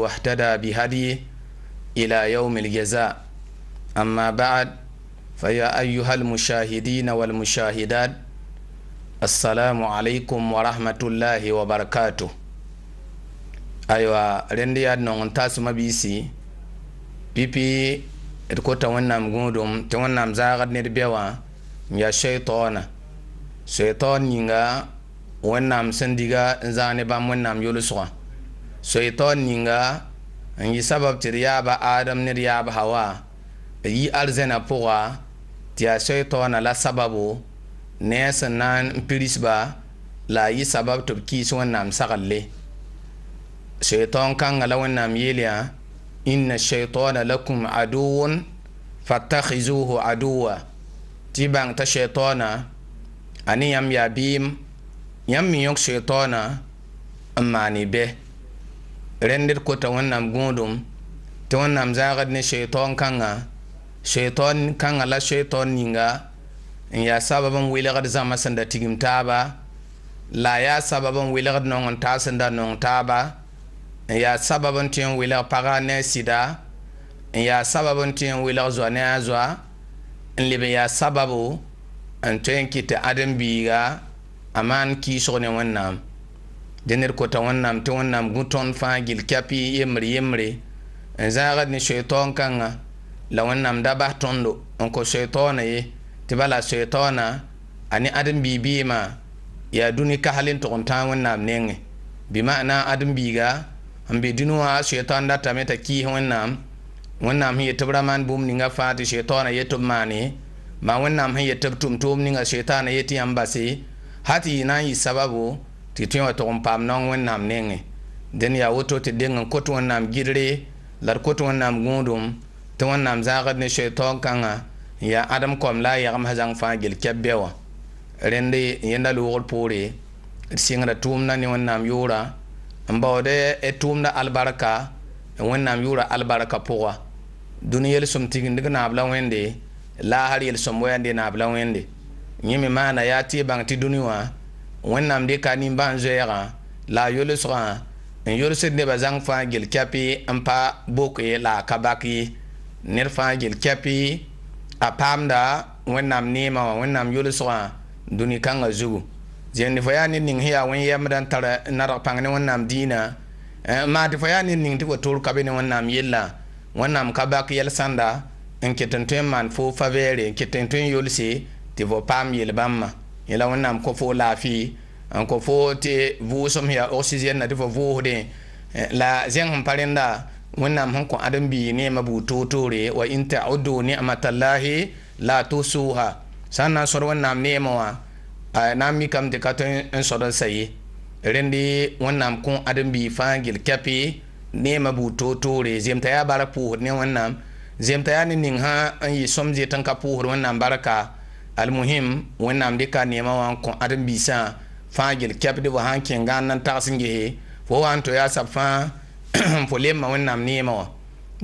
واهتدى بهديه إلى يوم الجزاء أما بعد فيا أيها المشاهدين والمشاهدات السلام عليكم ورحمة الله وبركاته أيوة رندي أدنى نتاس مبيسي بيبي إتكو تونام غودم تونام زاغد نربيوا يا شيطان شيطان ينغا ونام سندiga زاني بام ونام يولسوا soiton ninga n yɩ sabab tɩ d yaaba adam ne ya yaab hawa d yi arzẽnã pʋga tɩ yaa soitɔɔnã la sababo ne sẽn na n pirisba la a yɩ sabab tɩ b kiis wẽnnaam sagle soitɔn kãngã la wẽnnaam yeel yã inna soitɔɔna lakum aduwun fattahizuhu aduwa tɩ bãng t'a soitɔɔna a ne yãmb yaa bɩɩm yãmb me yõk soitɔɔna n maan y bɛ rẽnd d kota wẽnnaam gũudum tɩ wẽnnaam zaagd ne sheiton kãnga sheiton kãnga la sheiton ninga n yaa sabab n wilgd zãma sẽn da tigim taaba la a yaa sabab n wilgd nong n taa sẽn da nong taaba n yaa sabab n tɩ n wilg paga ne a sɩda n yaa sabab n tɩ n wilg zoa ne a zoa n leb n yaa sababo n tõe n kɩt adem-biiga a maan kiisg ne wẽnnaam de ner kota wẽnnaam tɩ wẽnnaam gũ tõnd fãa gil kapi yembre yembre n zãagd ne soetɔn kãnga la wẽnnaam da bas tõndo n ko soetɔɔnã ye tɩ bala soetɔɔnã a ne ãdem-biibiimã yaa dũni kasl n tʋg n tãag wẽnnaam nengẽ bɩ maana ãdem-biiga n be dũni wã soetɔn datame t'a kiis wẽnnaam wẽnnaam sẽn yetɩb ra maan bũmb ninga fãa tɩ soetɔɔnã yetɩ b ma maa wẽnnaam sẽn yetɩb tʋm-toom ninga soetãanã yetɩ yãmb base ha tɩ yɩ na n yɩ sababo tɩ tõe wã tog n paam nong wẽnnaam nengẽ dẽnd yaa woto tɩ deng n kot wẽnnaam gidre la d kot wẽnnaam gũudum tɩ wẽnnaam zaagd ne soɛtɔog kãngã n yaa ãdem kom la a yagmsã zãng fãa gel kɛp bɛ wã rẽnd yẽnda loogr poore d sɩngda tʋʋmdã ne wẽnnaam yʋʋra n baood e tʋʋmda albarka wẽnnaam yʋʋra albarka pʋga dũni yelsem tigindg naab la wẽnde la a har yelsem wɛɛnde naab la wẽnde yẽ me maana yaa tɩ y bãng tɩ dũni wã wẽnnaam dɩka nimbãan zoɛɛgã la a yolsgã n yolsd nebã zãng fãa gel kɛpɩ n pa bok ye la a ka bak ye ned fãa gel kɛpɩ a paamda wẽnnaam neemã wã wẽnnaam yolsgã dũni-kãngã zugu zẽnd fo yaa ned ning sẽn yaa wẽn-yɛmdã n tar n narg pãng ne wẽnnaam dĩinã eh, maatɩ fo yaa ned ning tɩ fo toor ka be ne wẽnnaam yella wẽnnaam ka bak yɛl n ket n tõe n maan foof fa n ket n tõe n yolse tɩ fo paam yel-bãmbã yela wẽnnaam ko fo laafɩ n ko fo tɩ vʋʋsem yaa na tɩ fo vʋʋsdẽ la zẽng sẽn pa rẽnda wẽnnaam sẽn kõ ãdem-bii neemã buu toor-toore wa in taudu nicmatallahi la tusuha sã n na n sõd wẽnnaam neemã wã na n mikame tɩ ka tõe n sõd n sa ye rẽnd wẽnnaam kõ ãdem-bii fãa ne kɛpɩ neemã buu toor-toore zem t'a yaa bara pʋʋsd ne wẽnnaam zem t'a yaa ne ning sã n yɩ sõm zet n ka pʋʋsd wẽnnaam barka almuhim wẽnnaam dɩka neemã wã n kõ ad n biisã fãa gel kɛpdɩ fo sãn kẽng gãand n tags n gese fo wa n to yaa sab fãa fo lembã wẽnnaam neemã wã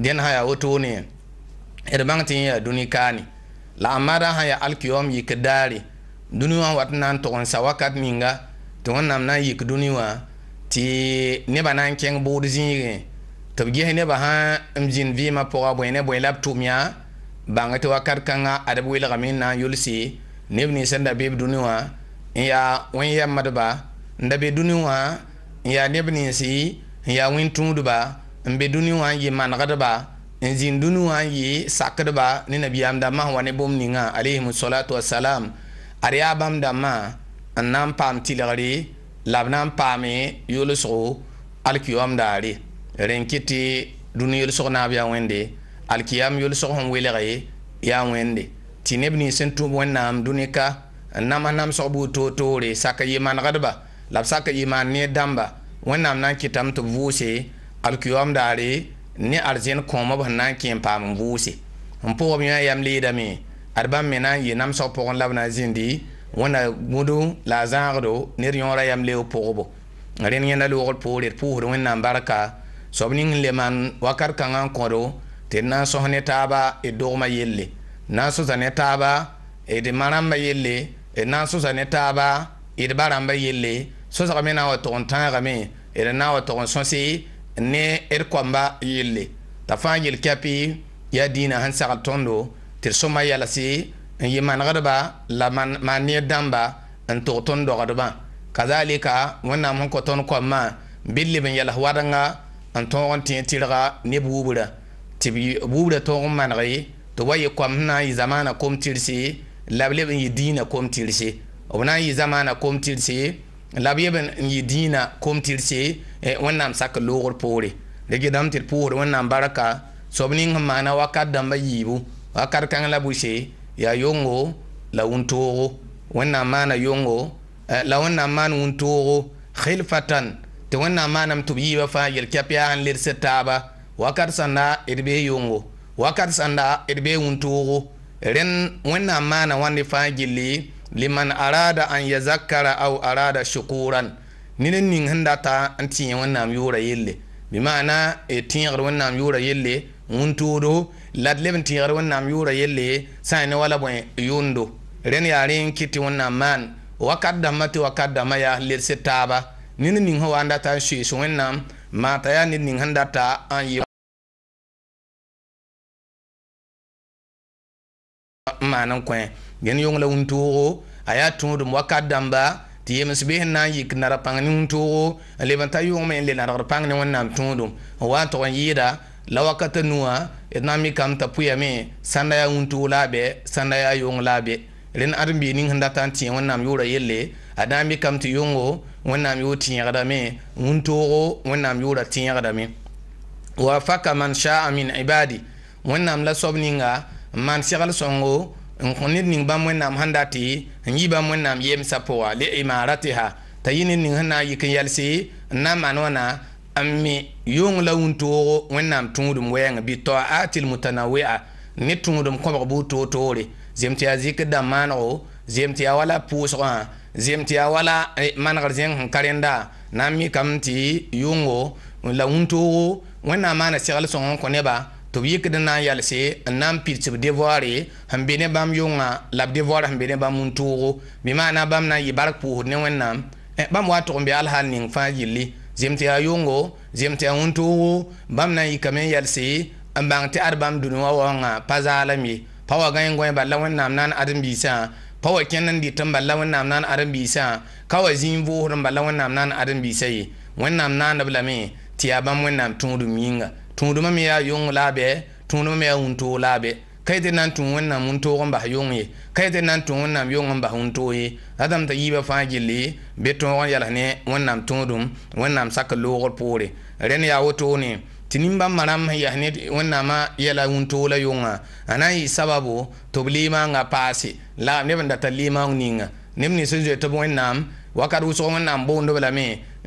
dẽnd sã yaa wotone d bãng tɩ yẽ yaa dũni kaane la amada sã yaa alkiyoom yik daare dũni wã wat n na n tog n sa wakat ninga tɩ wẽnnaam na n yik dũni wã tɩ nebã na n kẽng buud zĩigẽ tɩ b ges nebã sã n zĩnd vɩɩmã pʋga bõe ne bõe la b tʋm yaa bãnga tɩ wakat kãngã ad b welgame n na n yʋlse neb nins sẽn da beb dũni wã n yaa wẽn yɛmdba n da be dũni wã n yaa neb nins n yaa wẽn-tũudba n be dũni wã n yɩ manegdba n zĩn dũni wã n yɩ sakdba ne nabiyaam dãmbã wa ne bũmb ningã alaihimu salatu wasalam ad yaa bãmb dãmbã n na n paam tɩlgre la b na n paame yʋlsgo alkiwam daare rẽn kɩ tɩ dũni yʋlsg naab yaa wẽnde alkiyam yʋlsg sẽn welg ye yaa wẽnde tɩ neb nins n tũub wẽnnaam dũnika n nama namsg buud toor-toore sak yɩ manegdba la b sak yɩ maan ne dãmba wẽnnaam nan n kɩtame tɩ b vʋʋse alkiyaam daare ne arzẽn kõom b sẽn na n kẽ n paam n vʋʋse n pʋgb yã yam leedame ad bãmb me na n yɩ namsg pʋgẽ la na n zĩndi wẽnna la a zãagdo ned yõorã yam leog pʋgbo rẽnd yẽnda loogr poore d pʋʋsd wẽnnaam barka soab ning n le maan wakat kãngã n tɩ d na n sõs ne taaba d dogmã yelle na n sõsa ne taaba d ma rãmbã yelle d na n sõsa ne taaba d ba rãmbã yelle sõsgame na n wa tog n tãagame d na n wa tog n sõse ne d koamba yelle t'a fãa yel kɛpɩ yaa dĩinã sẽn sagl tõndo tɩ d sõma yɛlse n yɩ manegdba la maan need dãmba n tʋg tõnd dogdbã kazalika wẽnnaam sẽn kõ tõnd koambã bɩ leb n yɛls wadenga n tõog n tẽ tɩrga neb wubrã tɩ b buudã tõog n manege tɩ wa yɩ kom sẽn na n yɩ zamaana kom tɩrse la b leb n yɩ dĩinã kom tɩrse b na n yɩ zamaana kom tɩrse la b yeb n yɩ dĩinã kom tɩrse wẽnnaam sak loogr poore rɩgdame tɩ d pʋʋsd wẽnnaam barka sob ning sẽn maana wakat dãmbã yiibu wakat kãng la bʋse yaa yongo la wʋntoogo wẽnnaam maana yongo e, la wẽnnaam maan wʋntoogo xilfatan tɩ wẽnnaam maanam tɩ b yiibã fãa yel kɛp yaa an leds taaba wakati sanda ɛdi bɛ yongo wakati sanda ɛdi bɛ wũntoogo ren wani maana wani fãa gilli liman arada an yazakara aw arada shukuran ne ne ning sẽn data n tẽe wẽnnaam yura yelle bɩ maana wani e, na yura yelle wũntoodo la bi leb n wani na yʋʋra yelle san ne wala bɔn yundo ren yaa rẽ n kiti tɩ wẽnnaam maan wakati dama ti wakati dama ya leds taaba ne ne nin sẽn wa an data n soees wẽnnaam maata ya ni nin sẽn ta an yi. n maan n kõ yẽnd yʋngla a yaa tũudum wakat dãmba tɩ yems bɩ sẽn na n yik nara pãng ne wũntoogo n leb n ta yʋʋgme n le nargd pãng ne wẽnnaam tũudum n wa n tog n yɩɩda la wakata nuwã d na n mikame t'a pʋyame sãnda yaa wũntoog la a be sãnda yaa yʋʋng la a be rẽnd ãdem-bee ning sẽn data n tẽ wẽnnaam yʋʋra yelle a na n mikame tɩ yʋngo wẽnnaam yʋʋ tẽegdame wũntoogo wẽnnaam yʋʋra tẽegdame wa faka man shaa min ibadi wẽnnaam la soab ninga n maan segl sõngo n ned ning bãmb wẽnnaam sẽn dat n yi bãmb wẽnnaam yemsa pʋga le imaratiha t'a yɩ ned ning sẽn na n yik n yɛlse n na n maan wãna n me yʋng la wũntoogo wẽnnaam tũudum wɛɛngẽ bɩ ta'atil mutanawia ne tũudum kõbg bʋʋ toor-toore zem yaa zikr dãmb maanego zem yaa wala pʋʋsgã zem tɩ yaa wala manegr zẽng sẽn karenda na n mikame tɩ yʋngo la wuntoogo wẽnnaam maana segl sõng n kõ neba tɩ b yikd n na n yalse n na n pid tɩ b devoare n be ne bãmb yʋngã la b devoar sẽn be ne bãmb mun-toogo bɩ maana bãmb na n bark pʋʋsd ne wẽnnaam bãmb wa tʋg n be alhal ning fãa yilli zems tɩ yaa yʋngo zems tɩ yaa wẽn-toogo bãmb na n yikame n yalse n bãng tɩ ad bãmb dũni wã waoongã pa zaalame pa wa gãe goẽ bala wẽnnaam na n adem-biisã pa wa kẽnd n dɩt n bala nam na n adem-biisã ka wa zĩig voosd n nan wẽnnaam na n adem-biisã ye wẽnnaam naandb lame tɩ yaa bãmb wẽnnaam tũudum yĩnga tũudmã me yaa yʋng la a bɩ tũudmã me yaa wũntoog la a bɩ ka yetɩ na n tũ wẽnnaam wũntoog n bas yʋng ye ka yetɩ na n tũ wẽnnaam yʋng n bas wũntoog ye ratame t'a yiibã fãa gilli be tõog n yals ne wẽnnaam tũudum wẽnnaam sak loogr poore rẽnd yaa wotone tɩ nimbãmbã rãmb sẽn yas ne wẽnnaamã yɛla wũntoog la yʋngã a na n yɩ sababo tɩ b leemaangã paase lagm neb n data leemaang ninga neb nins n zoe tɩ b wẽnnaam wakat wʋsg wẽnnaam boondb lame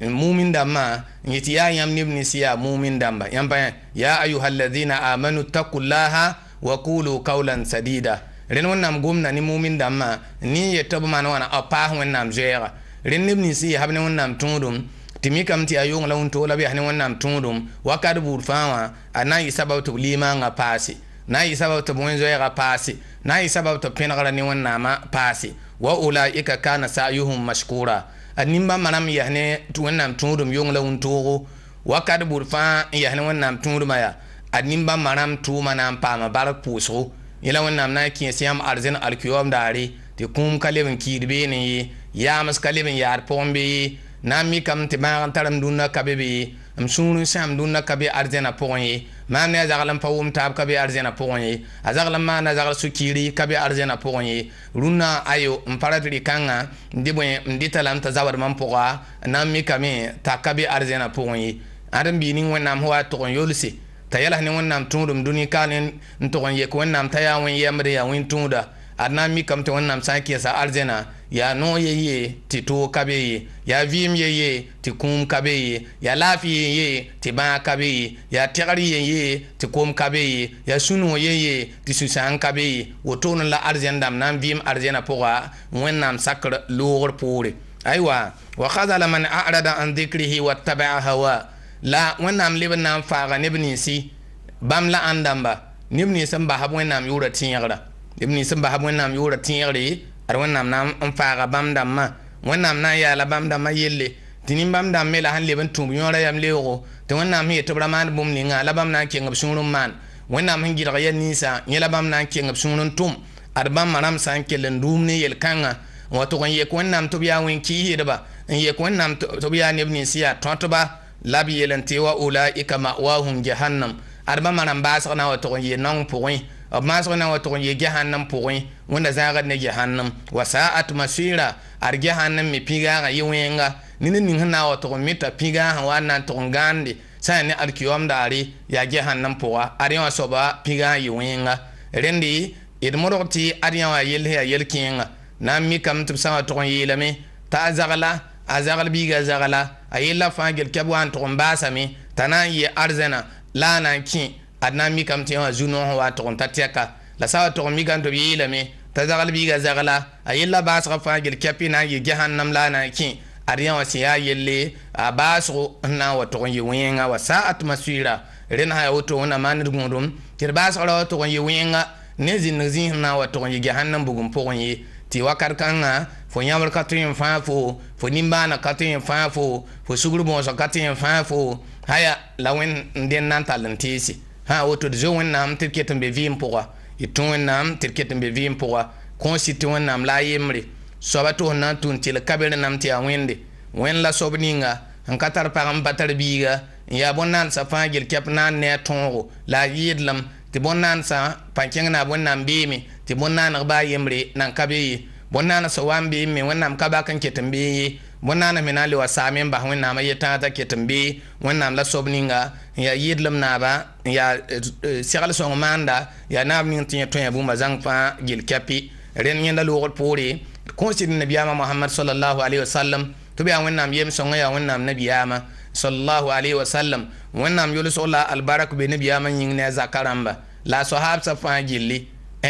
mumin dama ngiti ya yam yãmb neb nins yaa mumin dãmba yãmb ya ayuha alladina amanu takullaha wa kulu kaulan sadida rẽnd wẽnnaam gomda ni mumin dama ni yetɩ b maan wãna a paas wẽnnaam zoɛɛga rẽnd neb nins yasb ne wẽnnaam tũudum tɩ mikame tɩ yaa la wʋntoola b yas ne wẽnnaam tũudum wakat buud fãa wã a na n yɩ sabab tɩ b limaangã paase na n yɩ sabab tɩ b pasi na n yɩ sabab tɩ b pẽnegra ne wẽnnaamã wa ulaika kana sa'yuhum mashkura a nimba manam yas ne wẽnnaam tũudum yong la wũntoogo wakat bur fãa n yas ne wẽnnaam tũudmã yaa a nimba manam tʋʋma na n paama barg pʋʋsgo yẽla wẽnnaam na n kẽes yãmb arzẽn alkiyoom daare tɩ kũum ka leb n kiid beene ye yaames ka leb n yaar pʋgẽ be ye na n mikame tɩ bãag n tarem dũnã ka be be ye m sũur sẽam dũnnã ka be arzẽnã pʋgẽ ye maam ne a zagl n pa wʋm taab ka be arzẽnã pʋgẽ ye a zagl n maana zagl ka be arzẽnã pʋgẽ ye rũnnã ayo n pa rat rɩ n dɩ bõe n dɩta lame t'a zabd mam pʋga na n mikame t'a ka be arzẽnã pʋgẽ ye ãd n bii ning wẽnnaam sẽn wa tʋg n yolse t'a yɛls ne wẽnnaam tũudum dũni kaane n tʋg n yek wẽnnaam t'a yaa wẽn-yɛmbre yaa wẽn-tũuda ad na n mikame tɩ wẽnnaam sã n ya no ye ye ti to kabe ye ya vim ye ye ti kum kabe ye ya lafi ye ye ti ba kabe ye ya tegri ye ye ti kom kabe ye ya sunu ye ye ti susan kabe ye woto la arzen dam nan vim arzena poga wennam sakr logor pore aywa wa khazala man a'rada an dhikrihi taba'a hawa la wẽnnaam leb n na faga faaga si bam bãmb la ãn dãmba neb nins n basb yura tiyara tẽegra neb ba n basb wẽnnaam yʋʋra tẽegre ad wẽnnaam na n faaga bãmb dãmbã wẽnnaam na n yaala bãmb dãmbã yelle tɩ nin bãmb dãmb me la sẽn leb n tũub yõorã yam leoogo tɩ wẽnnaam sẽn yetɩ b ra maan bũmb ninga la bãmb na n keng b sũur n maan wẽnnaam sẽn gɩdg ya ninsã yẽ la bãmb na n keng sũur n tʋm ad bãmbã rãmb sã n kell n rũum ne yel-kãngã n wa tʋg n yek wẽnnaam tɩ b yaa wẽn kɩɩsdba n yek wẽnnaam tɩ b yaa neb nins yaa tõtba la b yel n tɩ wa ulaika ma'wahum jahannam ad bãmbã rãmb baasg na n wa tʋg n yel nong pʋgẽ b maasg na n wa tʋg n yɩ gɛhãnem pʋgẽ wẽnda zãagd ne gɛhãnem wa saat masɩɩra ad gɛhãnem me pĩgaagã yɩ wẽnga nina ning sẽn na n wa tʋg n mita pĩgaasã wa n na n tʋg n gãande sã n ne alkiyoam daare yaa gɛhãnem pʋga ad yã wã soaba pĩgaã yɩ wẽnga rẽnde d modg tɩ ad yã wã yell yaa yel-kẽenga na n mikame tɩ b sã n wa tʋg n yeelame t'a zagla a zagl biiga zagla a yella fãa gel kɛb wa n tʋg n baasame t'a na n yɩ arzẽna la a na n kẽ ad na n mikame tɩ wã zu noosẽ wa a tʋg n ta tɛka la sã wa tʋg n mikame tɩ b yeelame t'a zagl biiga zagla a yella baasgã fãa gel kɛpɩ na n yɩ gesãnnam la a na n kẽ ad yã wã sẽn yaa yelle a baasgo n na n wa tʋg n yɩ wẽnga wa saa tɩ masɩɩra rẽnd sã ya woto wẽnna maan d gũudum tɩ d baasg ra wa tʋg n yɩ wẽnga ne zĩndg zĩis n na n wa tʋg n yɩ gesãnnam bugum pʋgẽ ye tɩ wakat kãngã fo yãbr ka tõe n fãa fo fo nimbaanã ka tõe n fãa fo fo sugr bõosã ka tõe n fãa fo aya la wẽnd dẽnd na n tall n teese ha woto d zo wẽnnaam tɩ d ket n be vɩɩm pʋga y tũ wẽnnaam tɩ ket n be vɩɩm pʋga kõosɩ tɩ wẽnnaam la a yembre soaba tɩ f na n tʋʋn tɩl kabr nam tɩ yaa wẽnde wẽnd la sob ninga n ka tar pag n ba tar biiga n yaa bõn-naansã fãa gel kɛp ne a tõogo la a yɩɩdlem tɩ bõn-naansã pa kẽng na a bõn-naan beeme tɩ bõn-naaneg baa yembre nan kabe be ye bõn-naansã wa n beeme wẽnnaam ka n ket n bee ye bõn-naana le wa saam yẽn bas wẽnnaam a yetãata ket n bɩ wẽnnaam la sob ninga n yaa yɩɩdlem naaba n yaa eh, eh, segl-sõng maanda yaa naab ning tɩ yẽ tõe a bũmba zãng fãa gil kɛpɩ rẽnd yẽnda loogd poore d kõos tɩ d nabiyaamã mohamad salallahu alaihi wasallam tɩ b yaa wẽnnaam yem-sõngã yaa wẽnnaam nabiyaamã salallahu alaihi wasallam wẽnnaam yʋlsg la albarak be nabiyaamã yĩng ne a zakã rãmba la a sohaabsã fãa gilli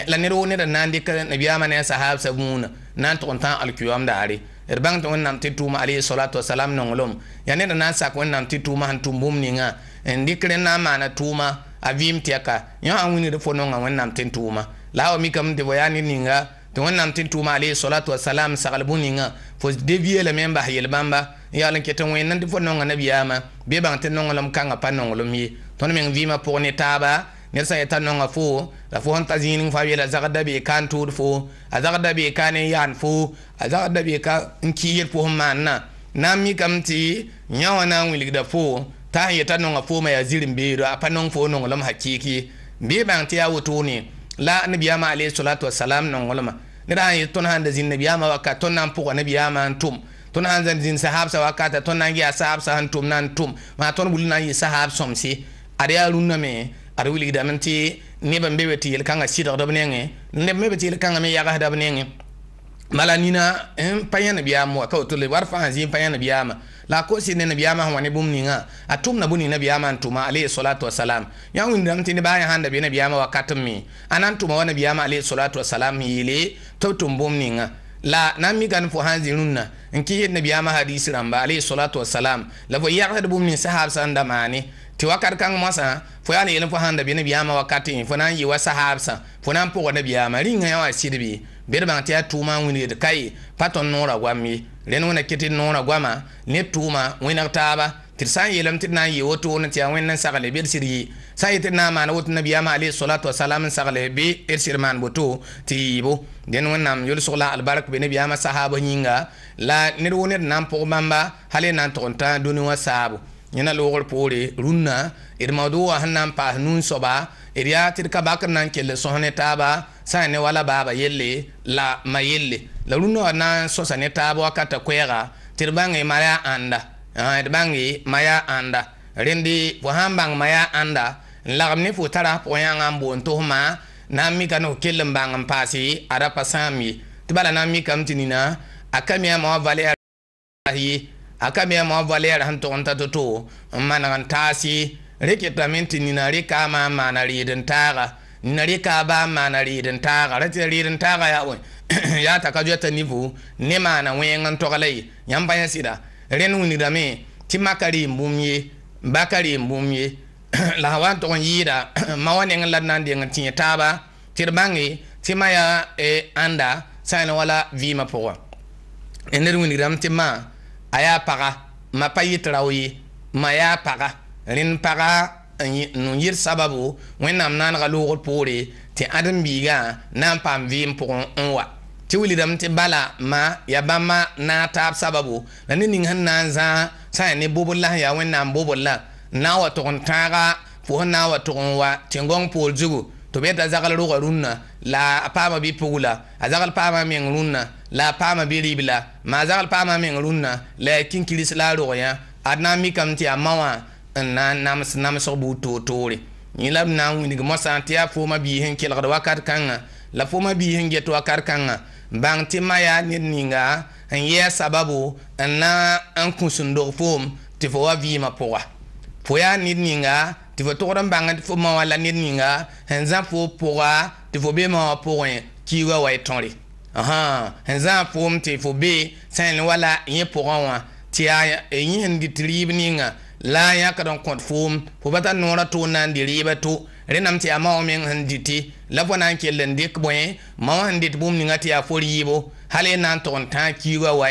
la ned woo ned n na n dɩk nabiyaamã ne a sahaabsã vũunã na n tʋg n tã alkiyoam daare d bãng tɩ wẽnnaam tɩ tʋʋma alayhi wasalam nonglem yaa ned na n sak wẽnnaam tɩ tʋʋma sẽn tʋm bũmb ningã n dɩk rẽ na n maana tʋʋma a vɩɩm tɛka yõ sã wingd fo nonga wẽnnaam tɩ n tʋʋma la a wa mikame tɩ fo yaa ned ninga tɩ wẽnnaam tɩ n tʋʋma alayhi wasalam sagl bũ ningã fo deviyeelame n bas yel-bãmba n yaool n ket n wẽnnaam tɩ fo nonga nabiyaamã bɩ bãng tɩ nonglem kãngã pa nonglem ye tõnd meng vɩɩmã pʋgẽ ne taaba ned sã yeta nonga fo la fo sẽn ka zĩig fa yeela zagda beeka n tʋʋd fo a zagda beeka ne n yaan fo a zagda beeka n kiir pʋs n maanna na n mikame tɩ yã na n wilgda fo t'a yeta nonga fo ma yaa zir n beedo a pa nong fo nonglem hakɩɩk ye n bee bãng tɩ yaa wotone la nabiyaama alayhi salatu wasalam nonglema ned sãn yet tõnd sãn da zĩnd nabiyaama wakat tõnd na n pʋga nabiyaama n tʋm tõnd sãn zãn zĩnd sahabsa wakata tõnd na n yaa sahabsa sẽn tʋm na n tʋm maa tõnd wilg na sahab sõmse ad yaa rũnname ad wilgdame tɩ neb n be we tɩ yel-kãngã sɩdgd b nengẽ neb me be tɩ yel-kãngã me yagsda b nengẽ bala nina n eh, pa yã nebiyaam wa ka woto le war fãa zĩ pa yã nebiyaama la a kos ne nebiyaamã sẽn wa ne bũmb ningã a tʋmna bũ ni nebiyaamã n tʋma alayhi salatu wasalam yã wĩndame tɩ neb a yãsãnda be nebiyaamã wakat n me a na n tʋma wa nebiyaamã alayhi salatu wasalam n yeele tɩ b tʋm bũmb ningã la na n mikame fo sãn zĩ rũnnã n kɩ yel nebiyaamã hadiis rãmba alayhi salatu wasalam la fo yagsd bũmb ning sahaab sã n da maane tɩ wakat kãng mosã fo yaa n yel fo sãn da be nabiyaamã wakatẽ fo na n yɩ wa sahaabsã fo na n pʋgd nabiyaamã rĩngã yã wa sɩd bɩ bɩd bãng tɩ yaa tʋʋmã n wingd ka ye pa tõnd noora goam ye rẽnd wẽna kɩ noora goamã ne tʋʋmã wẽneg taaba tɩ d sã n yeelame tɩ d na n yɩ wotone tɩ yaa wẽnd n sagle bɩ d sɩd ye sã n yɩ tɩ d na n maan woto nabiyaamã alayhi salatu wasalam n sagle bɩ d sɩd maan boto tɩ yɩɩbo dẽnd wẽnnaam yʋl albark be nabiyaamã sahaaba yĩnga la ned wo ned na n pʋg bãmba hal na n tʋg n tã dũni wã saabo yẽna loogr poore rũnnã d maood wa sẽn na n paas nun-soaba d yaa tɩ d ka bakr na n kell sõs ne taaba sã ne wala baaba yelle la ma yelle la rũnnã wã na n sõsa ne taab wakata koɛɛga tɩ d bãnge ma yaa ãnda d bãnge ma yaa ãnda rẽnd fo sã n bãng ma yaa ãnda n lagm ne fo taras pʋgẽ yãngã n boon tosmã na n mika ne fo kell n bãng n paase a pa sãam ye tɩ bala na n mikame tɩ nina a ka me wa valɛɛr ye a ka me mo valɛɛr sẽn tʋg ta to-to n maneg n taasɩ rɩkɩtame tɩ nina rɩka a maan maana rɩɩd n taaga nina rɩka a baa maana rɩɩd n taaga ra tɩ we yaa ta ka zoɛta nivu ne maana wẽng n tɔgla ye yãmb pa yã sɩda rẽnd wilgdame tɩ maka rɩɩm bũmb ye baka rɩɩm bũmb la wa n tʋg n yɩɩda ma wa neng la d na n deng n tẽe taaba tɩ d bãnge tɩ ma yaa eh, ãnda sã n wala vɩɩmã pʋgã ned wilgdame tɩ a yaa paga ma pa yɩ tɩ ye ma yaa paga rẽnd paga eh, n yɩr sababu wẽnnaam naanega loogr poore tɩ ãdem-biigã na n paam vɩɩm pʋgẽ n wa tɩ wilgdame tɩ bala ma ya bãmba na a taab sababu la ne ning sẽn na n zãa sã n ne bobr la sẽn yaa wẽnnaam bobr la n na n wa tʋg n tãaga fo sẽn na n wa tʋg n wa tẽngõng poor zugu tɩ b yeta zagl rʋga rũnnã la a paama bɩ pug la a zagl paamã meng rũnnã la a paama bɩ rɩɩb la maa zagl paama meng rũnnã la a kĩn-kiris la a rog yã ad na n mikame tɩ yaa ma wã n na n nams buud toor-toore yẽ la b na n wing mosã tɩ yaa fooma biis n kelgd wakat kãngã la fooma biis n get wakat kãngã bãng tɩ ma yaa ned ninga n yɛa sababo n na n kũs n dog foom tɩ fo wa vɩɩmã pʋga fo yaa ned ninga tɩ fo togd n bãng fo ma wã la ned ninga n zã fo pʋga tɩ fo be ma wã pʋgẽ kiiga wa y e tõre aha n zã n pʋʋm tɩ fo be sã wala e yẽ pʋgã wã tɩ yaa yẽsẽn dɩt rɩɩb ninga la a yãkd n kõt fʋʋm fo pa tar noorã tʋʋm na n dɩ rɩɩbã to rẽnam tɩ yaa ma wã meng sẽn dɩte la fo na n kell n dɩk bõe ma sẽn dɩt bũmb ninga tɩ yaa fo rɩɩbo hal y e na n tog n tãag kiigã wa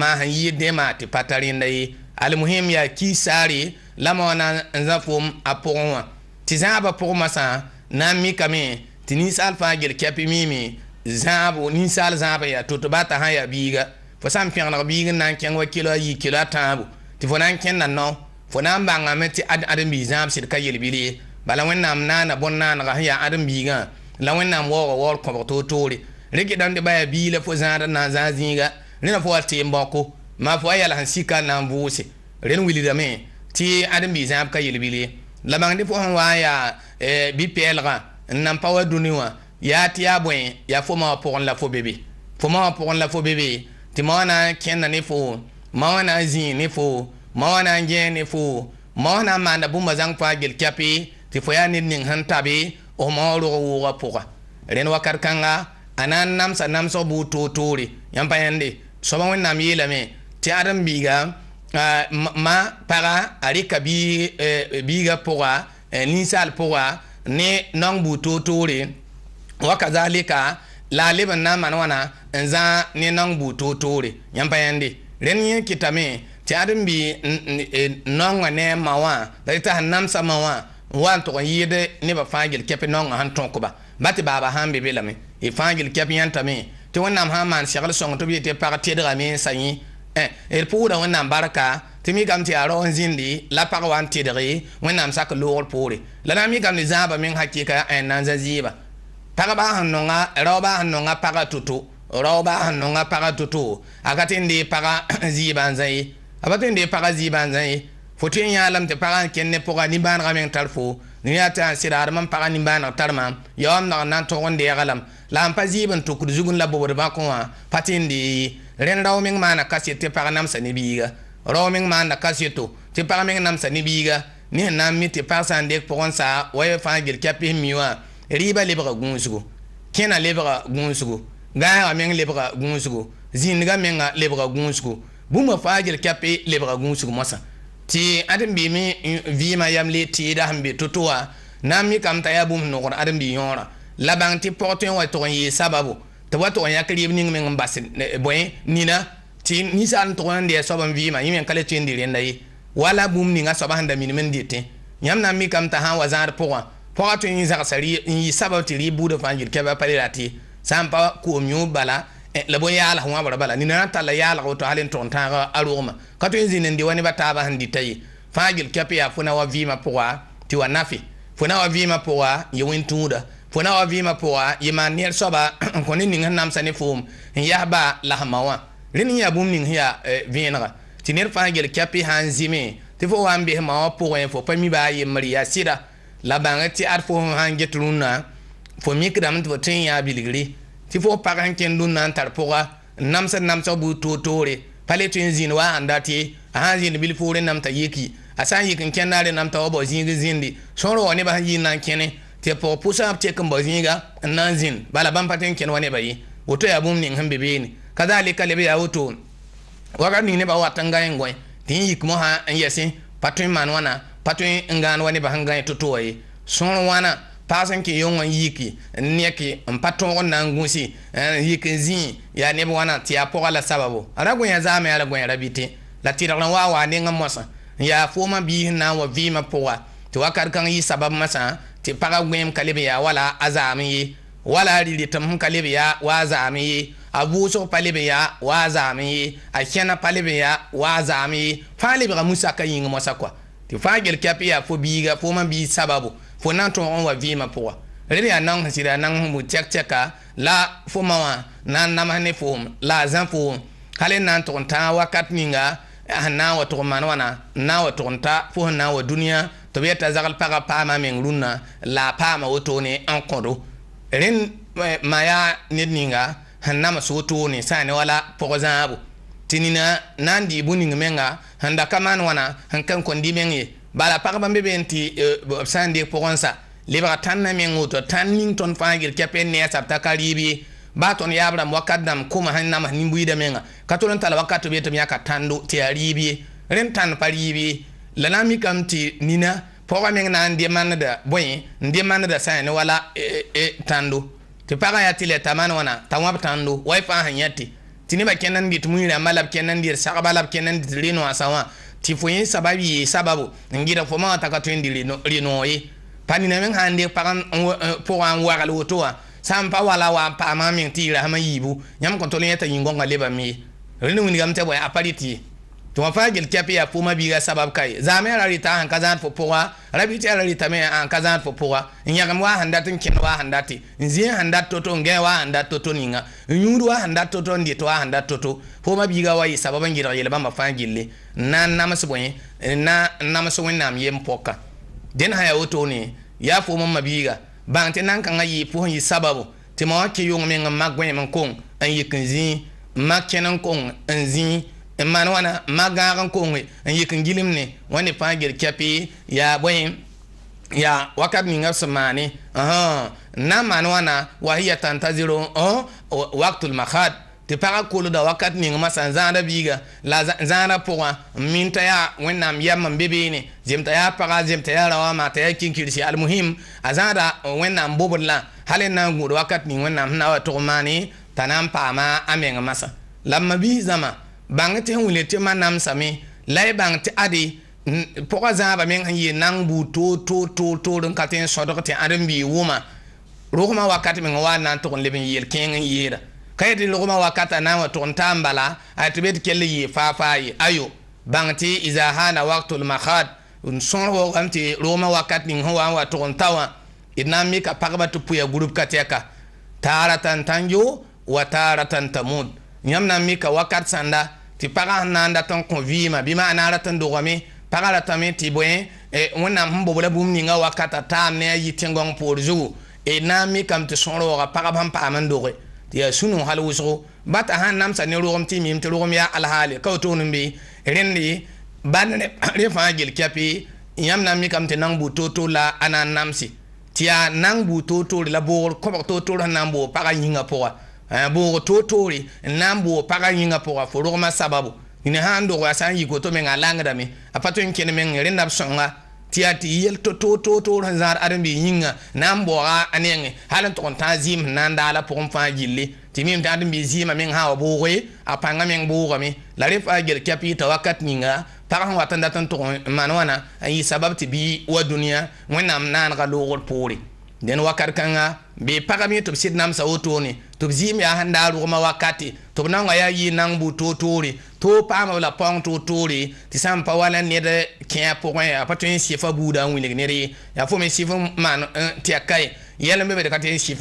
maa sẽn yɩɩ dẽma tɩ pa ta rẽnda ye almuhim yaa kii saare la ma na n zã foom a pʋgẽ wã tɩ zãabã pʋgmã sã na n mikame tɩ ninsaal fãa gel kɛpɩ miime zãabo nin saal zãabã yaa to tɩ ba ta sã yaa biiga fo sã n pẽgneg biig n na n kẽng wa kelo a yi kelo a tãabo tɩ fo na n kẽnda no fo na n bãngame tɩ ãdem-biig zãab sɩd ka yel bɩ ye bala wẽnnaam naana bõn naanegã sẽn yaa ãdem-biigã la wẽnnaam waooga waool kõbg tɩ o toore rekɩdãmde ba yaa bii la fo zãad n na n zã zĩiga rẽna fo wa tɩɩm bõko maa fo a yɛla sẽn sika n na n vʋʋse rẽn wilidame tɩ ãdem-biig zãab ka yel bɩ ye la bãng de fo sẽn wa n yaa eh, bi-pɛɛlgã n na n pa wa dũni wã yaa tɩ yaa bõe ya fo ma wã pʋgẽ la fo bebe fo ma wã la fo bebe tɩ ma na n kẽnda ne fo ma na n zĩig ne fo ma wã na n ne fo ma na n maanda bũmba zãng fãa gel kɛpɩ tɩ fo yaa ned ning sẽn tabe f ma wã rog wʋʋgã pʋga rẽnd wakat kãnga a na n namsa namsg buud toor-toore yãmb pa yãnde soaba wẽnnaam yeelame tɩ ad n biiga ma paga a rɩka biiga pʋga ninsaal pʋga ne nong buud toor-toore wakazalika la leb na n man wãna n zã ne nan buu toor-toore yãmb pa yãnde rẽnd ne mawa mã wã la tɩ sẽn namsãmã wã wa n tʋg n yɩɩd nebã fãa gel kɛp noongã sẽn tõkba ba tɩ baaba sã n be be lame y fãa gel kɛp yãntame tɩ wẽnnaam sã n maan segl sõng tɩ b yetɩ pag tɩdgame n sã yẽ eh, d er pʋʋda wẽnnaam barka tɩ mikame tɩ yaa rao n zĩndi la pag wa n tɩdge wẽnnaam sak loogr poore la na n mikame tɩ zãaba meng hakɩɩka ãn eh, na pagba sẽn nonga raoobã sẽn nonga pagã to-to raoobã sẽn nonga pagã to-to a ka tɩ n dee pagã zɩɩbã n zã a pa tɩ n dee pagã zɩɩbã n zã ye fo tõe n yãalame tɩ pagã n kẽnd ne pʋga nimbãanegã meng tar fo dũniyã tɩ n sɩdaadm n pagã nimbãaneg tarmã yaoam nag n na n tog n deɛga lam la n pa zɩɩb n tokd zug la bobd kõ wã pa tɩ n dee ye rẽnd rao meng maana ka sɩd tɩ pag namsa ne rao meng maanda ka sɩto tɩ pag meng namsa ne ne sẽn na n mi tɩ pag sã n dek pʋgẽ saa wa fãa gel kɛpɩs mi wã rɩɩbã lebga gũusgo kẽna lebga gũusgo gãaga meng lebga gũusgo zĩndga menga lebga gũusgo bũmba faa gel kɛpɩ lebga gũusg mosã tɩ ad n bɩɩme vɩɩmã yam le tɩɩda sẽn be to-to wã na n mikame t'a yaa bũmb nogr ad n bɩ yõorã la bãng tɩ pɔg tõe n wa tog n yɩɩ sababo tɩ b wa tog n yãk rɩɩb ning meng n bas bõe nina tɩ ninsaal n tog n dɩa soab n vɩɩmã yẽ meng ka le tõe n dɩ rẽnda ye wala bũmb ninga soaba sẽn da minim n dɩtẽ yãmb na n mikame t'a sã n wa zãad pʋgã pɔgɔ tõe yẽ zagsã n yɩ saba tɩ rɩ buudã fãa n yel kɛba pa le tɩ sã n pa koom yõ bala la bõe yaalg wã bara bala nina n talla yaalg woto hal n tʋg n tãaga a rʋgma ka tõe n zĩnd n de wa nebã taaba sẽn dita ye fãa gel kɛp yaa fo na wa vɩɩmã pʋga tɩ wa nafɩ fo na wa vɩɩmã pʋga n ye wẽn-tũuda fo na wa vɩɩmã pʋga ye maan ned soaba n kõ ne ning sẽn namsa ne foom n yasba lasma wã rẽnd yã bũmb ning sẽn yaa vẽenega tɩ ned fãa gel kɛpɩ sã n zĩme tɩ fo wa n besma wã pʋgẽ fo pa mi baa yembr yaa sɩda la bãngã tɩ ad fo sãn get rũnnã fo mikdame tɩ fo tõe n yaa bilgre tɩ fo pag sẽn kẽnd rũnnã n tar pʋga n namsd namsg buud toor-toore pa le tõe n zĩnd wa ãnda tɩ a sã zĩnd bil poorẽ nam t'a yeki a sã n yik n kẽnda a re nam t'a wa bao zĩig zĩndi sõor wa nebã sẽn yɩ na n kẽne tɩ pʋg pʋsã b tek n bao zĩiga n na n zĩnd bala bãmb pa tõe n kẽn wa nebã ye woto yaa bũmb ning sẽn be beene ka zaalika leb yaa woto wakat ning nebã wat n ga n goẽ tɩ n yik mosã n yɛsẽ pa tõe n maan wãna patun ngan wani bahangan to toy son wana pasan ki yongon yiki neki n pa tõog n na n gũsi n eh, yik n zĩi yaa neb wãna tɩ yaa pʋga la sababu ra gõyã zaame yaa ra gõe ra bɩ la tira n waa waa neng masa ya foma bi na wa vi ma pʋga tɩ wakat kãng yɩ sabab masã tɩ pagã gõem ka leb wala a ye wala rili rɩrɩ tɩm sẽn ka leb yaa waa ye a vʋʋsg pa ya wa azami ye a kẽna pa leb yaa waa zaam ye musa ka musaka yĩng mosã tɩ fãa gel kɛp yaa fo biiga fo mam bii sababu fo na n wa vɩɩmã pʋga rẽd yaa nang sɩd yaa nang sẽn bud tɛk-tɛka la fo ma nan na n nams ne foom la a zã foom hal n na n tʋg n wakat ninga sẽn na n wa tʋg n maan na wa tʋg ta fo na wa dũniyã tɩ b yeta zagl pagã paamã meng rũnnã la a paama wotone n kõdo rẽnd ma yaa ned ninga sẽn nams wotone sã ne wala pʋg zãabo tinina nan di bu ning menga handa kaman wana hankan kon di mengi bala pagba be benti eh, sande pogonsa lebra tan na mengu to tan ning ton fangir kepen ne sabta kalibi ba ton yabra wakadam kuma hanna ma nimbuida menga katolon tala wakatu be to myaka tando ti aribi ren tan paribi lalami kam ti nina pɔgɔ meŋ naŋ de manne da bõe n de manne da ne wala e, eh, e, eh, tãndo tɩ pagã yaa tɩ lɛ taman wãna t'a wãb tãndo wa y fãa sẽn yã tɩ nebã kẽ nan det mũirãmbã la b kẽ nan det sagba la b kẽ nan det wã tɩ fo yẽ sabab yɩɩ sababo n gɩda fo ma ta ka tõe n dɩ renoog ye pa nina meng sãn deg n wagl eh, woto wã sã n pa wala wa n paamã meng tɩ yɩ rasmã yiibu yãmb kõ tol yẽ t'a yĩn-goongã lebame ye tɩ wã fãa gel kɛp yaa pʋʋma biiga sabab ka ye ra rita sãn ka fo pʋga rabɩt yaa ra rɩtame ãn ka zãad fo pʋga n yãgemd waa sẽn dat n kẽnd waa sẽn date n zĩig sẽn dat to-to n gẽ waa sẽn dat to-to ninga n to-to n det waa wa yɩ sabab n yɩdg yel bãmba fãa na n nams na na n nams wẽnnaam yem pɔka dẽnd sã yaa wotone yaa pʋʋm n ma biiga bãng tɩ nan-kãngã yɩɩ pʋsẽ sababo tɩ ma wa kɩ yʋng meng n ma gõem kong ma kẽn kong man wana wãna ma gãag n konge n yik n gilim ne wã ne fãa gel kɛpɩ yaa bõe yaa wakat ninga b sẽn maane n na n maan wãna wa hiya tantaziro waktul mahad tɩ pagã kolda wakat ning masã n zãada biiga la zãada pʋgã n min t'a yaa wẽnnaam yam n be beene zem t'a yaa pagã zem t'a yaa rawaama t'a yaa kinkirsi almuhim a zãada wẽnnaam bobd la hal n na n gũud wakat ning wẽnnaam sẽn na wa tog maane t'a na n paama a meng masã la ma biis zãma bãng tɩ sẽn wilg tɩ manamsame la y bãng tɩ ade pʋgã zãaba meng nang buud toor toor toor toor n ka tɩ n sõdg tɩ ãdem wakat meng waa na n tʋg n leb n yeel kẽeng n yeera a na n wa tʋg n ta n bala a tɩ be ayo bãng iza hana waktul mahad n sõr wogame tɩ rʋgmã wakat ning sẽn wa n wa tʋg n pagba tɩ pʋya gurup ka tɛka taaratan wa taaratan tamud yãmb mika wakat sãnda tɩ pagã sẽn na n dat n kõ vɩɩmã bɩ maa naara tɩ n dʋgame pagã ratame tɩ bõe wẽnnaam sẽn bob la bũmb ninga wakata taam e eh, ne a yɩ tẽngõng poor zugu d na n mikame tɩ sõrooga pagb sẽn paam n doge tɩ yaa sũ-nu hal wʋsgo bata sãn namsa ne rʋgem tɩ mim tɩ rʋgem yaa alhaali ka wotone n be rẽnd bad rẽ fãa gel kɛpɩ yãmb na n mikame tɩ nang buu toor-toor la a na n namse tɩ yaa nang buu toor-toore la boogr kõbg toor-toor sẽn na n boog pagã yĩngã pʋga Eh, boogo totoore toore n na n boog pagã yĩngã pʋga fo rogmã sababo dĩne sã n dog yaa sã n yik woto a langdame a pa tõe n kẽn meng rẽ nab sõnga tɩ yaa tɩ yel to sẽn zãad ãdem-bɩ yĩnga na n baooga a nengẽ hal n tog n tã a zɩɩm sẽn na daala pʋgẽ fãa gilli tɩ mim tɩ ãdem-bɩ zɩɩmã meng sã wa boogo a pãngã meng boogame la rẽ fãa gel kɛp wakat yĩnga pag sẽn wat n dat n tog n maan wãna n yɩ sabab tɩ bɩ wa dũniyã wẽnnaam naanega loogr poore den wakat kãngã bɩ pagame tɩ b sɩd namsa wotone tɩ b zɩɩm yaa sẽn daa rʋgma wakate tɩ b nangã yaa yɩɩ nang bu toor-toore too paama b la paong toor-toore tɩ sã pa wa la ned kẽ a pʋgẽ a pa tõe n sɩfa buudã n wilg ner ye yaa fo me sɩf n maan n eh, tɛka ye yɛl n be be ka tõe n sɩf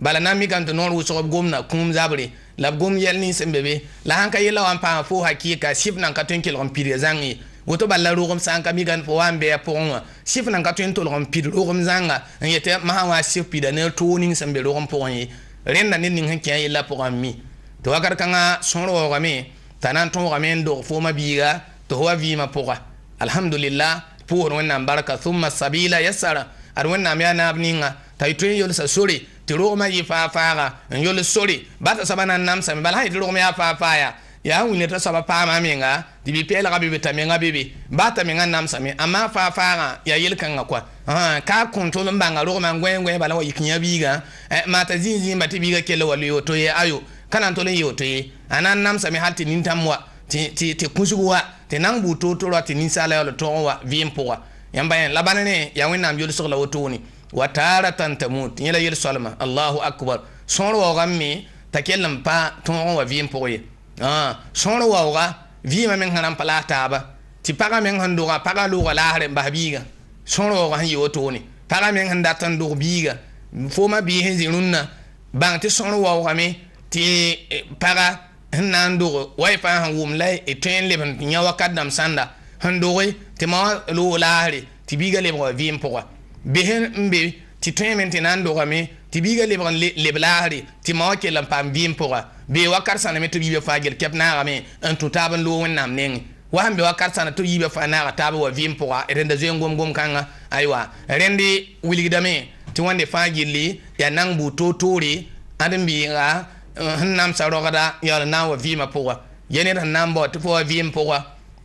bala na n mikame tɩ noor wʋsg gomna kũum zabre la b gom yɛl nins n be be la sãn ka yella wa n paama fo hakɩɩka sɩf nan ka tõe n kelg n pidga zãng woto balla rogum sanka migan fo wambe ya ponga sif nan katun to rogum pid rogum zanga yete maha sif pida ne to nin sambe rogum ponga renda nin nin hankiya illa pogam mi to wakar kanga sonro game tanan ton game ndo fo mabiga to wa vi ma poga alhamdulillah pour wannan baraka thumma sabila yasara ar wannan ya na abninga taytun yol sa sore ti rogum yi fa fa yol sore ba sabana nam sambe bal hay rogum ya fa fa ya wilgd t'a saba pa soaba paama menga tɩ bipɛɛlga e ga bi t'a minga bi bi ba t'a menga namsame amma faa faagã yaa yel-kãngã koa ka kũn tʋl n bãnga rʋgmã n goẽ-goẽ bala wa yik yã biigã maa t'a zĩig ma tɩ biigã kell wa loe woto ye ayo ka na n tol n yɩ woto ye a na n namsame hal tɩ nin-tãmb wa ti ti wa tɩ na n buud to toor wa tɩ ninsaala yaa la-tõog wa vɩɩm pʋga yãmba yẽ la bãn ne yaa wẽnnaam yʋlsg la ni wa taara tãn tamut yẽ la yel salama allahu akbar sõor waoogã me t'a kell pa to wa vi pʋg ye ah sõor waooga vɩɩmã meng sã na n pa la a taaba tɩ pagã meng sẽn dʋga pagã lʋʋga laasr n bas biiga sõor waooga sẽn yɩ wotone pagã meng sẽn dat n dʋg biiga foomã biis n zĩ rũnnã bãng tɩ sõor waoogame tɩ pagã sẽn na n dʋg wai sẽn wʋm la tõe n lebg tɩ yã wakat sãnda sẽn dʋge tɩ ma lʋʋg laasre tɩ biiga lebg wa vɩɩm pʋga bes n be tɩ tõe me tɩ na n dʋgame tɩ biiga lebg n leblaasre tɩ ma wa kell n paam vɩɩm pʋga bee wakat sãna me tɩ b yiibã faa gel kɛp naagame n tʋ taab n loog wẽnnaam nengẽ wa sẽn be wakat sãna tɩ b yiibã faa naaga taab wa vɩɩm pʋga rẽnda zoeen gom-gom kãngã aywa rẽnd wilgdame tɩ wãnde fãa gilli yaa nang buu toor-toore ãd n bɩɩga sẽn eh, namsa rogda yaool na n wa vɩɩmã pʋga ya ned sẽn na n bao tɩ fo wa vɩɩm pʋga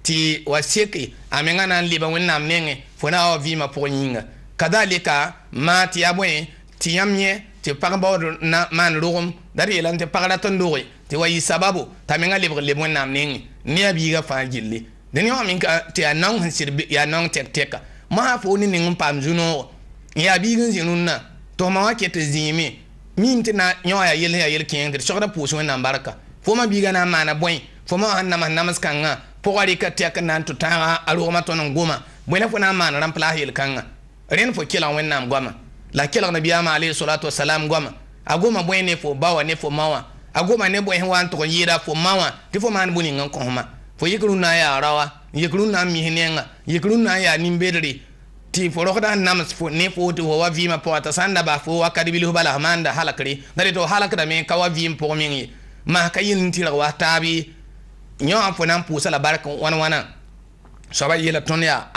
tɩ wa seke a mengã na n lebã wẽnnaam nengẽ fo na wa wa vɩɩmã pʋg yĩnga kadalika maa tɩ yaa bõe tɩ yãmb yẽ tɩ pag baood maan rogem dat yeelame tɩ pagra tõnd doge tɩ wa yɩ sababo t'a menga lebg leb wẽnnaam nengẽ ne a biiga fãa gilli dẽnd wã mink tɩ yaa nong sẽn sɩd yaa nong tɛk-tɛka maa fo ne ning n paam zu-noogo n yaa biig n zĩ rũnnã tʋsma wã ket zĩime miim tɩ na wã yaa yell sẽn yaa yel-kẽeng tɩ d sogda pʋʋs wẽnnaam barka fo biiga na n maana bõe fo ma sãn namas nams kãngã pʋga rɩka tɛk n na n tʋ tãaga a rogmã tõnd n goma bõe la fo na n maan rãmb yel-kãngã rẽnd fo kelg wẽnnaam goamã la nabi ama alayhi salatu wasalam goama a goma bõe ne fo bawa ne fo mawa agoma ne bõe sẽn to yira fo mawa ti fo man buni ngon n kõsma fo yikru na ya rawa yikru na mi henenga yikru na ya rũnnã n yaa nimbedre tɩ fo rogda n nams ne fo to fo wa vɩɩmã po t'a sanda ba fo wakadi bilu bala manda halakri dali to halakda me fo halkdame ka wa vɩɩm pʋg meng ye mas ka yɩl n tɩrg wa taab ye fo na n pʋʋsa la bark wãn-wãnã soaba yeela tõnd yaa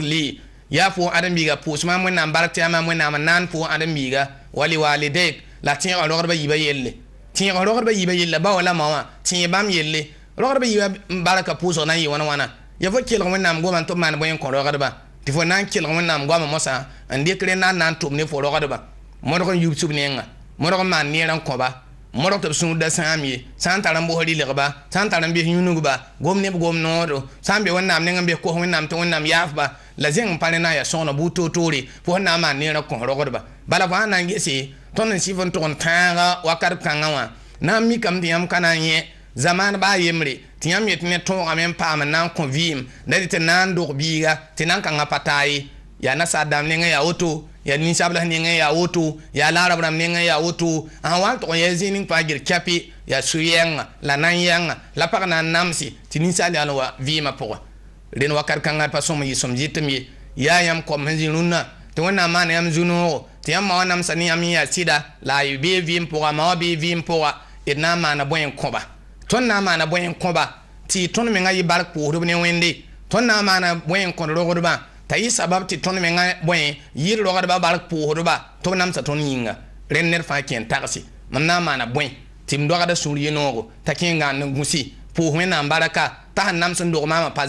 li yaa pʋʋ ãdem-biiga pʋʋsmã wẽnnaam bark tɩ yãmã wẽnnaam naan pʋʋ ãdem-biiga wa liwaalidɛk la tẽegã rogdbã yiibã yelle tẽegã rogdbã yiibã yella bao la ma wã tẽe bãmb yelle rogdbã yiibã barka pʋʋsg na n yɩ wãna wãna ya fo kelg wẽnnaam goamã tɩ b maan bõe n kõ rogdbã tɩ fo na n kelg wẽnnaam goamã mosã n dɩk rẽ na n na n tʋm ne fo rogdbã modg n yubsb nengã modg n maan neerã n kõba modg tɩ b sũurda sãam ye sã n tar n bos rɩlgba sã n tar n bes yũnugba gom neb gom noodo sã n be wẽnnaam neng n bes kos wẽnnaam tɩ wẽnnaam yaafba la zẽng pa na ya sona sõgena bu toor-toore fo sẽn na n maan neerã kõs rogdba bala fo sã na n gese tõnd n sɩf n tʋg n tãaga wakat kãngã wã na n mikame tɩ yãmb ka na n yẽ zamaan baa yembre tɩ yãmb yet ne tõogame n paam n na n kõ vɩɩm la dɩ tɩ na n dog biiga tɩ na n kãngã ya taa ye yaa nasaadam nengẽ yaa woto ya ninsabla nengẽ yaa woto yaa laarab rãmb nengẽ yaa woto sãn wa n tʋg n yaa zĩig ning fãa gir kapi ya suyeng la nan yang la pa na nam n namse tɩ ninsaal yaa wa vɩɩmã pʋgẽ ren wakat kãngã pa sõm yɩ sõm yɩtɩm ye yaa yãmb kom sẽn zĩ rũnnã tɩ wẽnnaam maana yãmb zu-noogo tɩ yãmb ma wã namsa ne yãmb yaa sɩda la a bee vɩɩm pʋga ma wã bee vɩɩm pʋga d na n maana bõe n kõba tõnd na n maana bõe n kõba tɩ tõnd mengã yɩ bark pʋʋsdb ne wẽnde tõnd na n maana bõe n kõd rogdbã t'a yɩ sabab tɩ tõnd mengã bõe yɩɩd rogdba bark pʋʋsdba tɩ b namsa tõnd yĩnga rẽnd ned fãa kẽ n tagse mam na n maana bõe tɩ m dogda sũur yẽ-noogo t'a kẽ n gãand n gũsi pʋʋs wẽnnaam barka ta nam sun dʋgma mama pa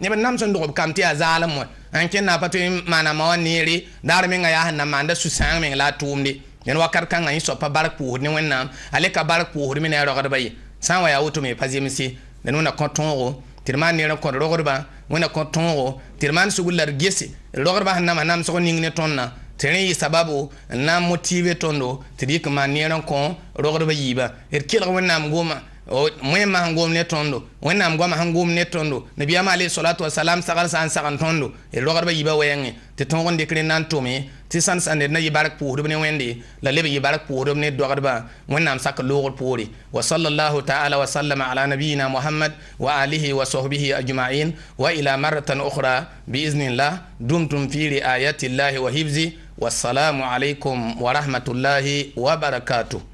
ne ban nam sun dʋg kam tɩ yaa mo an n na patu mana ma woni ri dar daar mengã han nam anda su sũ-sãang la la um a tʋʋmde yẽn wakat kãngã yẽ soapa bark pʋʋsd ne nam ale ka bark pʋʋsd me ne ro rogdba ye san n wa yaa woto me pa zemse dẽn wẽna kõ tõogo tɩ d maan ro n kõd rogdbã wẽna kõ tõogo tɩ d maan sugl la d gese rogdbã nam nama namsg ning ne tõndã tɩ rẽ yɩ sababu nam motive tondo motiibe man ne ro kon ro maan neer ba er rogdbã yiibã nam goma wẽnnaam sãn goom ne tõndo wẽnnaam goamã sãn goom ne tõndo nabiyaamã alayhi salatu wasalam sagl sã n sagen tõndo d e, roagdbã yiba wɛɛngẽ tɩ tõog n dɩk rẽ na n tʋme tɩ sãn sã ned na yɩ bark pʋʋsdb ne wẽnde la leb yɩ bark pʋʋsdb ne dogdbã wẽnnaam sak loogr poore wa sallallahu taala wa sallama ala nabiyina mohammad wa alihi wa sahbihi ajmain wa ila maratan ukhra biiznillah dumtum fi riayatillahi wa hibzi wassalamu alaikum wa rahmatullahi wa barakatuh